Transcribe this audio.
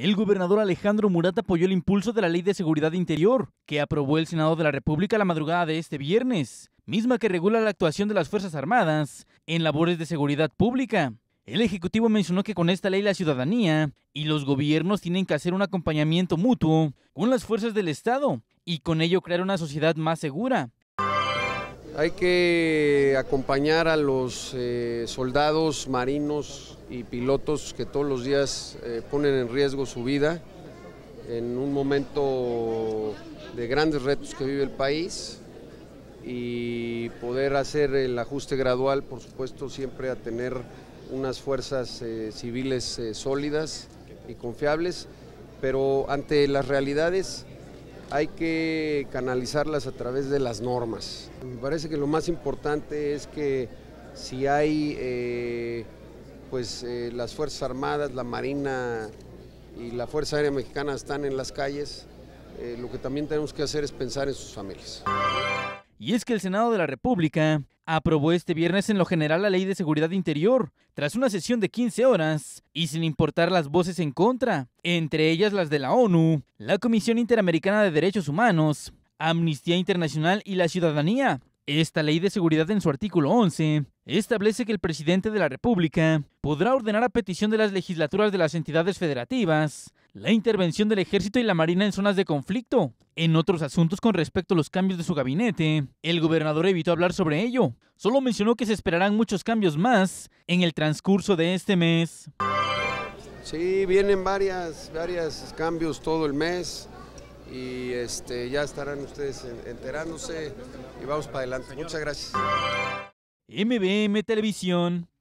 El gobernador Alejandro Murat apoyó el impulso de la Ley de Seguridad Interior, que aprobó el Senado de la República la madrugada de este viernes, misma que regula la actuación de las Fuerzas Armadas en labores de seguridad pública. El Ejecutivo mencionó que con esta ley la ciudadanía y los gobiernos tienen que hacer un acompañamiento mutuo con las fuerzas del Estado y con ello crear una sociedad más segura, hay que acompañar a los eh, soldados, marinos y pilotos que todos los días eh, ponen en riesgo su vida en un momento de grandes retos que vive el país y poder hacer el ajuste gradual, por supuesto, siempre a tener unas fuerzas eh, civiles sólidas y confiables, pero ante las realidades hay que canalizarlas a través de las normas. Me parece que lo más importante es que si hay eh, pues eh, las Fuerzas Armadas, la Marina y la Fuerza Aérea Mexicana están en las calles, eh, lo que también tenemos que hacer es pensar en sus familias. Y es que el Senado de la República aprobó este viernes en lo general la Ley de Seguridad Interior, tras una sesión de 15 horas y sin importar las voces en contra, entre ellas las de la ONU, la Comisión Interamericana de Derechos Humanos, Amnistía Internacional y la Ciudadanía. Esta ley de seguridad en su artículo 11 establece que el presidente de la República podrá ordenar a petición de las legislaturas de las entidades federativas la intervención del ejército y la marina en zonas de conflicto. En otros asuntos con respecto a los cambios de su gabinete, el gobernador evitó hablar sobre ello. Solo mencionó que se esperarán muchos cambios más en el transcurso de este mes. Sí, vienen varias, varias cambios todo el mes y este, ya estarán ustedes enterándose y vamos para adelante. Muchas gracias. MBM Televisión